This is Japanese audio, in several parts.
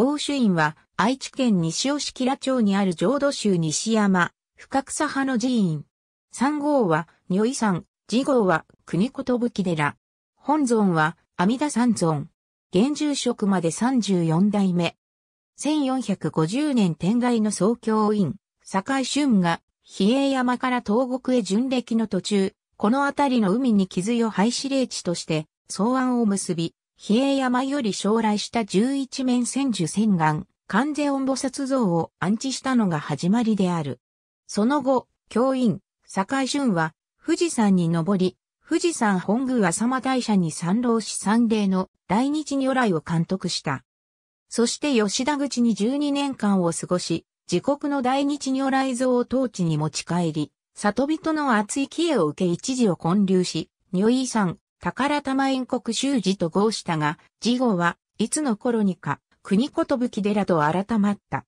欧州院は愛知県西尾市吉良町にある浄土宗西山、深草派の寺院。三号は如意山、次号は国ことぶき寺。本尊は阿弥陀三尊。現住職まで三十四代目。1450年天外の総教院、堺春が、比叡山から東国へ巡歴の途中、この辺りの海に傷よ廃止霊地として、草案を結び、比叡山より将来した十一面千手千眼、観世音菩薩像を安置したのが始まりである。その後、教員、坂井淳は、富士山に登り、富士山本宮浅間大社に参籠し三礼の来日如来を監督した。そして吉田口に12年間を過ごし、自国の大日如来像を当地に持ち帰り、里人の熱い帰依を受け一時を建立し、如意山、宝玉陰国修士と合したが、事後はいつの頃にか、国寿寺と改まった。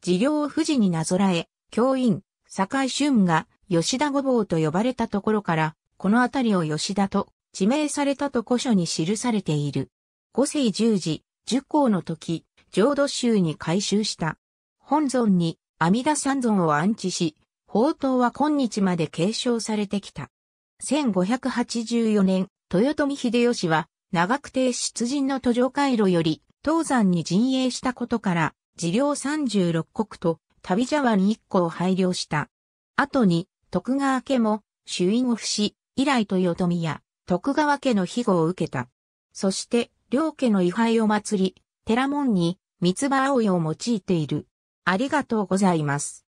事業を富士になぞらえ、教員、堺俊が吉田御坊と呼ばれたところから、この辺りを吉田と地名されたと古書に記されている。五世十字、十項の時、浄土宗に改修した。本尊に阿弥陀三尊を安置し、宝刀は今日まで継承されてきた。1584年、豊臣秀吉は、長久手出陣の途上回路より、東山に陣営したことから、治領十六国と、旅茶碗一個を配慮した。後に、徳川家も、主因を伏し、以来豊臣や、徳川家の庇護を受けた。そして、両家の位牌を祭り、寺門に、三葉葵を用いている。ありがとうございます。